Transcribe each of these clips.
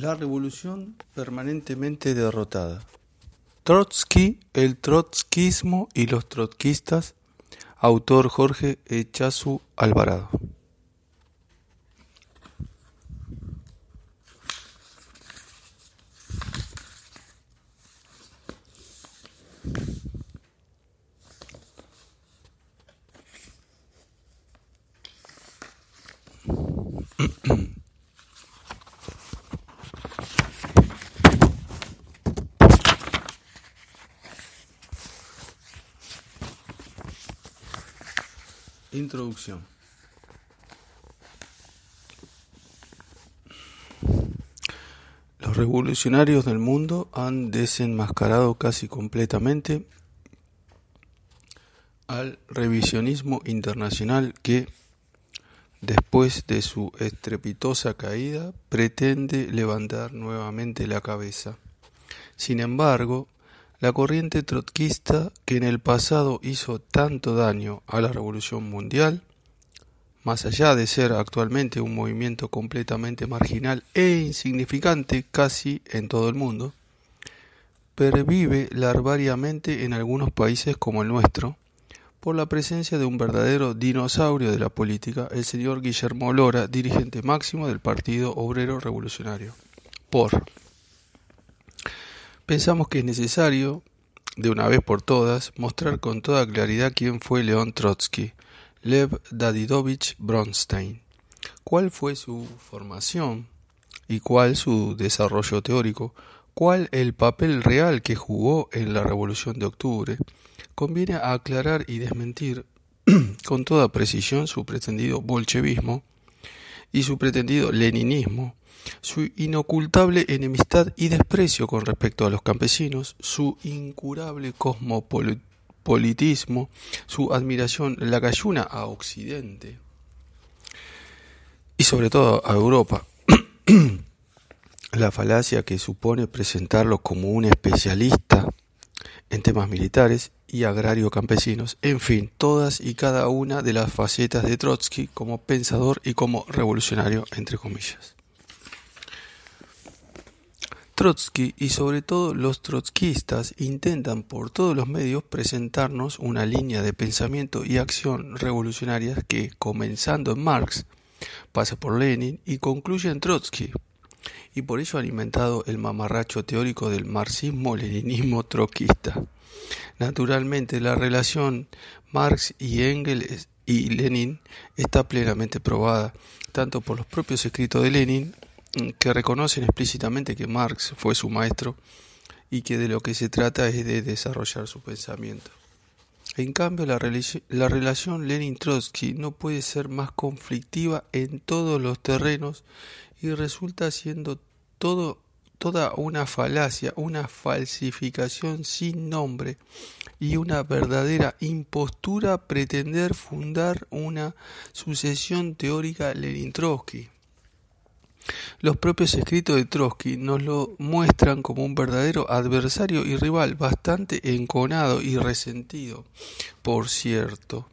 La revolución permanentemente derrotada. Trotsky, el trotskismo y los trotskistas. Autor Jorge Echazu Alvarado. Introducción. Los revolucionarios del mundo han desenmascarado casi completamente al revisionismo internacional que, después de su estrepitosa caída, pretende levantar nuevamente la cabeza. Sin embargo, la corriente trotskista que en el pasado hizo tanto daño a la Revolución Mundial, más allá de ser actualmente un movimiento completamente marginal e insignificante casi en todo el mundo, pervive larvariamente en algunos países como el nuestro, por la presencia de un verdadero dinosaurio de la política, el señor Guillermo Lora, dirigente máximo del Partido Obrero Revolucionario. Por pensamos que es necesario, de una vez por todas, mostrar con toda claridad quién fue León Trotsky, Lev Dadidovich Bronstein, cuál fue su formación y cuál su desarrollo teórico, cuál el papel real que jugó en la Revolución de Octubre, conviene aclarar y desmentir con toda precisión su pretendido bolchevismo y su pretendido leninismo, su inocultable enemistad y desprecio con respecto a los campesinos, su incurable cosmopolitismo, su admiración la lacayuna a Occidente y sobre todo a Europa. la falacia que supone presentarlo como un especialista en temas militares y agrario campesinos, en fin, todas y cada una de las facetas de Trotsky como pensador y como revolucionario, entre comillas. Trotsky y sobre todo los trotskistas intentan por todos los medios presentarnos una línea de pensamiento y acción revolucionarias que, comenzando en Marx, pasa por Lenin y concluye en Trotsky. Y por ello ha alimentado el mamarracho teórico del marxismo-leninismo trotskista. Naturalmente, la relación Marx y Engels y Lenin está plenamente probada, tanto por los propios escritos de Lenin que reconocen explícitamente que Marx fue su maestro y que de lo que se trata es de desarrollar su pensamiento. En cambio, la, relación Lenin-Trotsky no puede ser más conflictiva en todos los terrenos y resulta siendo todo, toda una falacia, una falsificación sin nombre y una verdadera impostura pretender fundar una sucesión teórica Lenin-Trotsky. Los propios escritos de Trotsky nos lo muestran como un verdadero adversario y rival, bastante enconado y resentido, por cierto,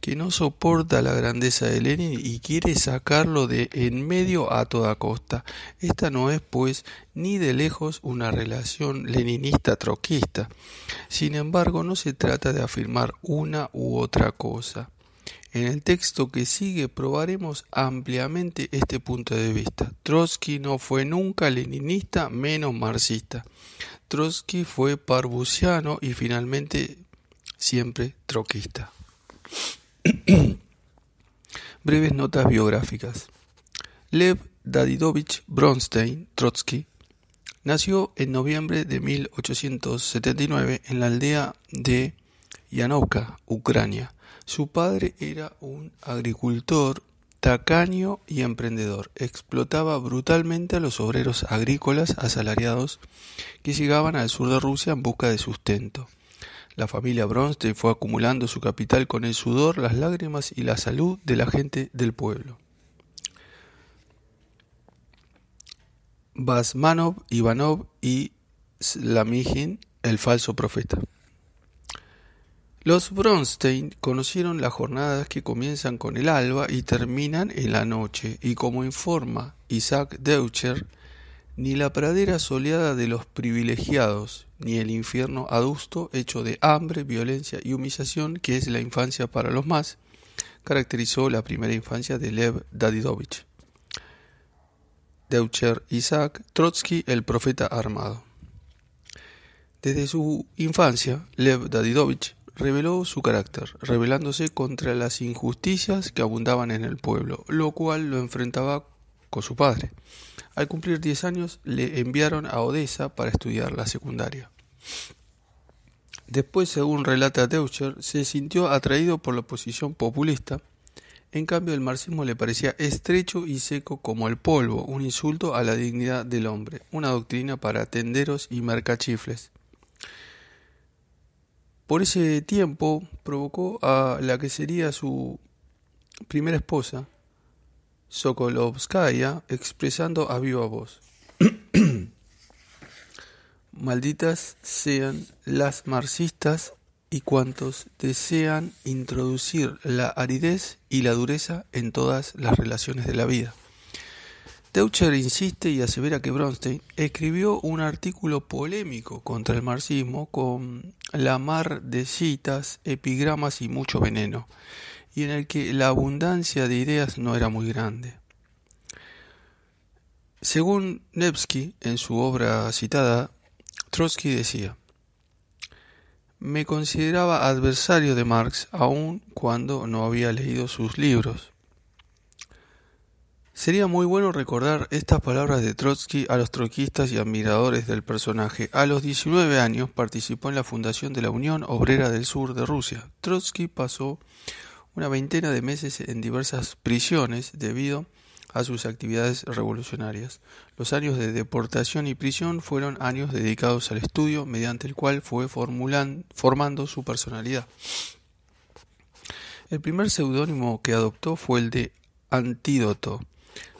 que no soporta la grandeza de Lenin y quiere sacarlo de en medio a toda costa. Esta no es, pues, ni de lejos una relación leninista-troquista. Sin embargo, no se trata de afirmar una u otra cosa en el texto que sigue probaremos ampliamente este punto de vista. Trotsky no fue nunca leninista menos marxista. Trotsky fue parvusiano y finalmente siempre troquista. Breves notas biográficas. Lev Dadidovich Bronstein Trotsky nació en noviembre de 1879 en la aldea de Yanovka, Ucrania. Su padre era un agricultor tacaño y emprendedor. Explotaba brutalmente a los obreros agrícolas asalariados que llegaban al sur de Rusia en busca de sustento. La familia Bronstein fue acumulando su capital con el sudor, las lágrimas y la salud de la gente del pueblo. Basmanov, Ivanov y Slamijin, el falso profeta. Los Bronstein conocieron las jornadas que comienzan con el alba y terminan en la noche, y como informa Isaac Deutscher, ni la pradera soleada de los privilegiados, ni el infierno adusto hecho de hambre, violencia y humillación que es la infancia para los más, caracterizó la primera infancia de Lev Dadidovich. Deutscher Isaac Trotsky, el profeta armado. Desde su infancia, Lev Dadidovich reveló su carácter, rebelándose contra las injusticias que abundaban en el pueblo, lo cual lo enfrentaba con su padre. Al cumplir 10 años le enviaron a Odessa para estudiar la secundaria. Después, según relata Deutscher, se sintió atraído por la oposición populista. En cambio, el marxismo le parecía estrecho y seco como el polvo, un insulto a la dignidad del hombre, una doctrina para tenderos y mercachifles por ese tiempo provocó a la que sería su primera esposa, Sokolovskaya, expresando a viva voz. Malditas sean las marxistas y cuantos desean introducir la aridez y la dureza en todas las relaciones de la vida. Deutscher insiste y asevera que Bronstein escribió un artículo polémico contra el marxismo con la mar de citas, epigramas y mucho veneno, y en el que la abundancia de ideas no era muy grande. Según Nevsky, en su obra citada, Trotsky decía, me consideraba adversario de Marx aun cuando no había leído sus libros. Sería muy bueno recordar estas palabras de Trotsky a los troquistas y admiradores del personaje. A los 19 años participó en la fundación de la Unión Obrera del Sur de Rusia. Trotsky pasó una veintena de meses en diversas prisiones debido a sus actividades revolucionarias. Los años de deportación y prisión fueron años dedicados al estudio, mediante el cual fue formando su personalidad. El primer seudónimo que adoptó fue el de Antídoto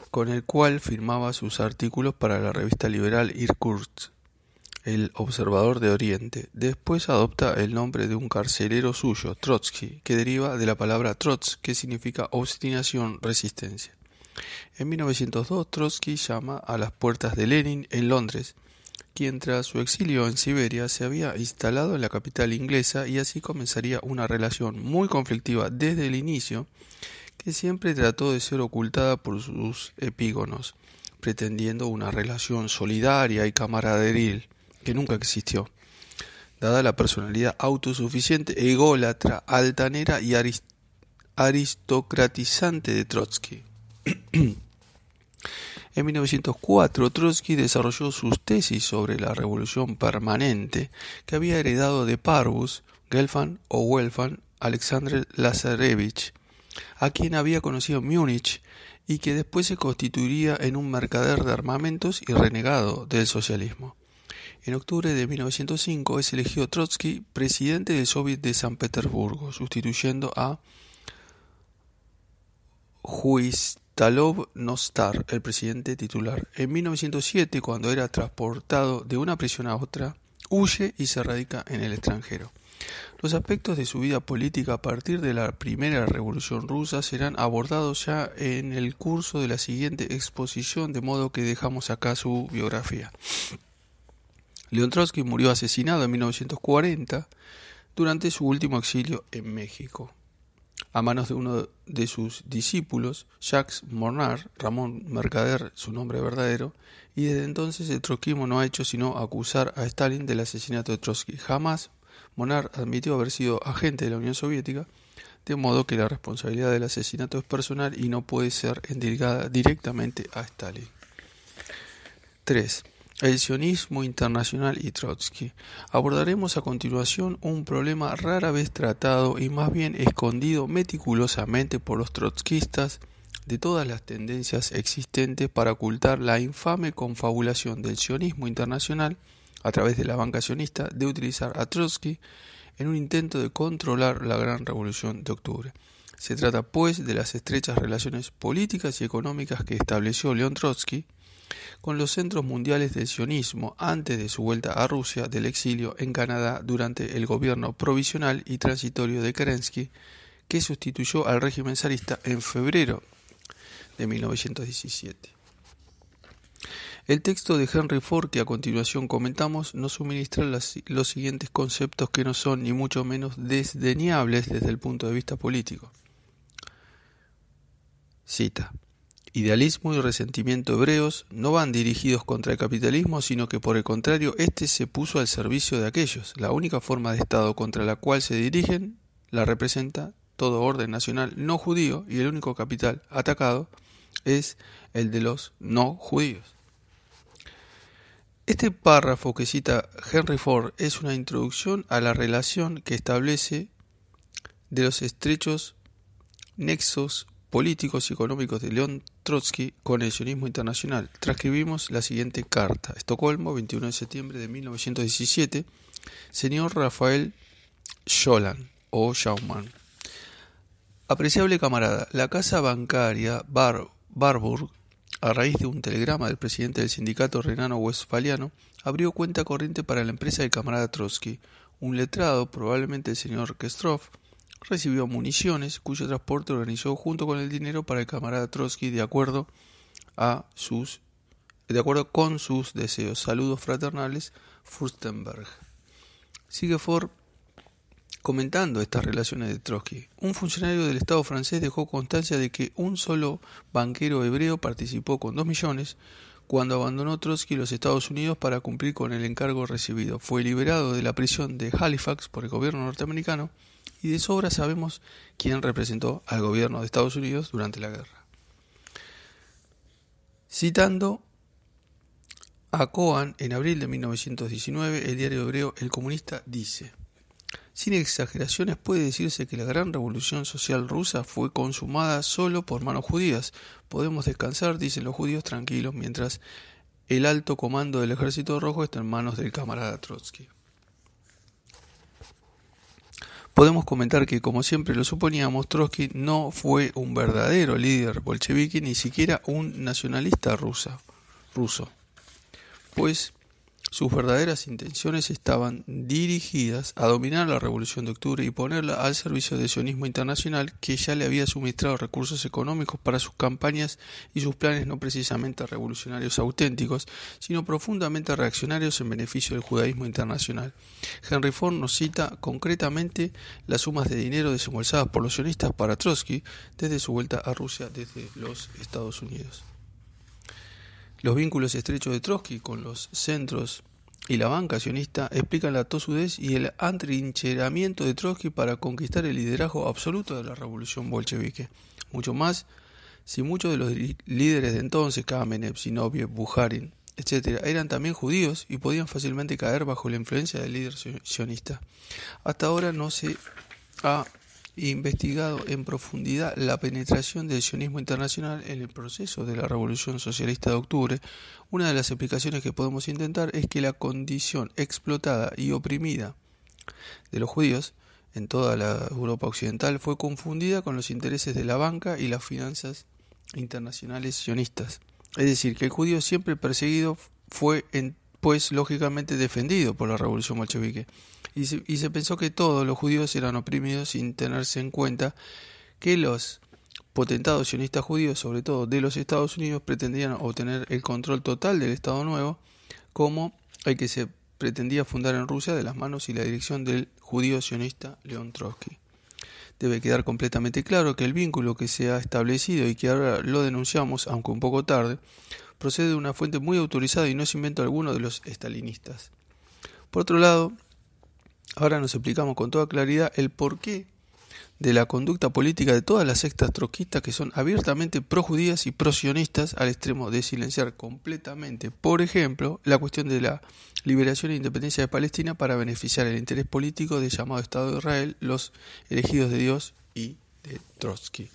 con el cual firmaba sus artículos para la revista liberal Irkutsk, el Observador de Oriente. Después adopta el nombre de un carcelero suyo, Trotsky, que deriva de la palabra Trotz, que significa obstinación, resistencia. En 1902, Trotsky llama a las puertas de Lenin en Londres, quien tras su exilio en Siberia se había instalado en la capital inglesa y así comenzaría una relación muy conflictiva desde el inicio que siempre trató de ser ocultada por sus epígonos, pretendiendo una relación solidaria y camaraderil que nunca existió, dada la personalidad autosuficiente, ególatra, altanera y aristocratizante de Trotsky. En 1904, Trotsky desarrolló sus tesis sobre la revolución permanente que había heredado de Parvus, Gelfan o Welfand, Alexander Lazarevich, a quien había conocido en Múnich y que después se constituiría en un mercader de armamentos y renegado del socialismo. En octubre de 1905 es elegido Trotsky presidente del Soviet de San Petersburgo, sustituyendo a Huistalov Nostar, el presidente titular. En 1907, cuando era transportado de una prisión a otra, Huye y se radica en el extranjero. Los aspectos de su vida política a partir de la primera revolución rusa serán abordados ya en el curso de la siguiente exposición, de modo que dejamos acá su biografía. León Trotsky murió asesinado en 1940 durante su último exilio en México a manos de uno de sus discípulos, Jacques Mornar, Ramón Mercader, su nombre verdadero, y desde entonces el trotskismo no ha hecho sino acusar a Stalin del asesinato de Trotsky. Jamás Monar admitió haber sido agente de la Unión Soviética, de modo que la responsabilidad del asesinato es personal y no puede ser endilgada directamente a Stalin. 3 el sionismo internacional y Trotsky. Abordaremos a continuación un problema rara vez tratado y más bien escondido meticulosamente por los trotskistas de todas las tendencias existentes para ocultar la infame confabulación del sionismo internacional a través de la banca sionista de utilizar a Trotsky en un intento de controlar la gran revolución de octubre. Se trata pues de las estrechas relaciones políticas y económicas que estableció León Trotsky con los centros mundiales del sionismo antes de su vuelta a Rusia del exilio en Canadá durante el gobierno provisional y transitorio de Kerensky, que sustituyó al régimen zarista en febrero de 1917. El texto de Henry Ford que a continuación comentamos nos suministra los siguientes conceptos que no son ni mucho menos desdeñables desde el punto de vista político. Cita. Idealismo y resentimiento hebreos no van dirigidos contra el capitalismo, sino que por el contrario, éste se puso al servicio de aquellos. La única forma de Estado contra la cual se dirigen la representa todo orden nacional no judío y el único capital atacado es el de los no judíos. Este párrafo que cita Henry Ford es una introducción a la relación que establece de los estrechos nexos políticos y económicos de León Trotsky con el sionismo internacional. Transcribimos la siguiente carta. Estocolmo, 21 de septiembre de 1917. Señor Rafael Scholan o Schaumann. Apreciable camarada, la casa bancaria Barburg, a raíz de un telegrama del presidente del sindicato renano-westfaliano, abrió cuenta corriente para la empresa del camarada Trotsky. Un letrado, probablemente el señor Kestrov, recibió municiones, cuyo transporte organizó junto con el dinero para el camarada Trotsky de acuerdo a sus de acuerdo con sus deseos. Saludos fraternales, Furstenberg. Sigue Ford comentando estas relaciones de Trotsky. Un funcionario del Estado francés dejó constancia de que un solo banquero hebreo participó con dos millones cuando abandonó Trotsky los Estados Unidos para cumplir con el encargo recibido. Fue liberado de la prisión de Halifax por el gobierno norteamericano y de sobra sabemos quién representó al gobierno de Estados Unidos durante la guerra. Citando a Cohen en abril de 1919, el diario hebreo El Comunista dice, sin exageraciones puede decirse que la gran revolución social rusa fue consumada solo por manos judías. Podemos descansar, dicen los judíos tranquilos, mientras el alto comando del ejército rojo está en manos del camarada Trotsky podemos comentar que, como siempre lo suponíamos, Trotsky no fue un verdadero líder bolchevique, ni siquiera un nacionalista rusa, ruso, pues sus verdaderas intenciones estaban dirigidas a dominar la Revolución de Octubre y ponerla al servicio del sionismo internacional que ya le había suministrado recursos económicos para sus campañas y sus planes no precisamente revolucionarios auténticos, sino profundamente reaccionarios en beneficio del judaísmo internacional. Henry Ford nos cita concretamente las sumas de dinero desembolsadas por los sionistas para Trotsky desde su vuelta a Rusia desde los Estados Unidos. Los vínculos estrechos de Trotsky con los centros y la banca sionista explican la tosudez y el antrincheramiento de Trotsky para conquistar el liderazgo absoluto de la revolución bolchevique. Mucho más si muchos de los líderes de entonces, Kamenev, Zinoviev, Buharin, etc., eran también judíos y podían fácilmente caer bajo la influencia del líder sionista. Hasta ahora no se ha investigado en profundidad la penetración del sionismo internacional en el proceso de la Revolución Socialista de Octubre, una de las explicaciones que podemos intentar es que la condición explotada y oprimida de los judíos en toda la Europa occidental fue confundida con los intereses de la banca y las finanzas internacionales sionistas. Es decir, que el judío siempre perseguido fue en pues lógicamente defendido por la revolución bolchevique. Y se, pensó que todos los judíos eran oprimidos sin tenerse en cuenta que los potentados sionistas judíos, sobre todo de los Estados Unidos, pretendían obtener el control total del Estado Nuevo, como el que se pretendía fundar en Rusia de las manos y la dirección del judío sionista León Trotsky. Debe quedar completamente claro que el vínculo que se ha establecido y que ahora lo denunciamos, aunque un poco tarde, procede de una fuente muy autorizada y no es invento alguno de los estalinistas. Por otro lado, ahora nos explicamos con toda claridad el porqué de la conducta política de todas las sectas troquistas que son abiertamente projudías y prosionistas al extremo de silenciar completamente, por ejemplo, la cuestión de la liberación e independencia de Palestina para beneficiar el interés político del llamado Estado de Israel, los elegidos de Dios y de Trotsky.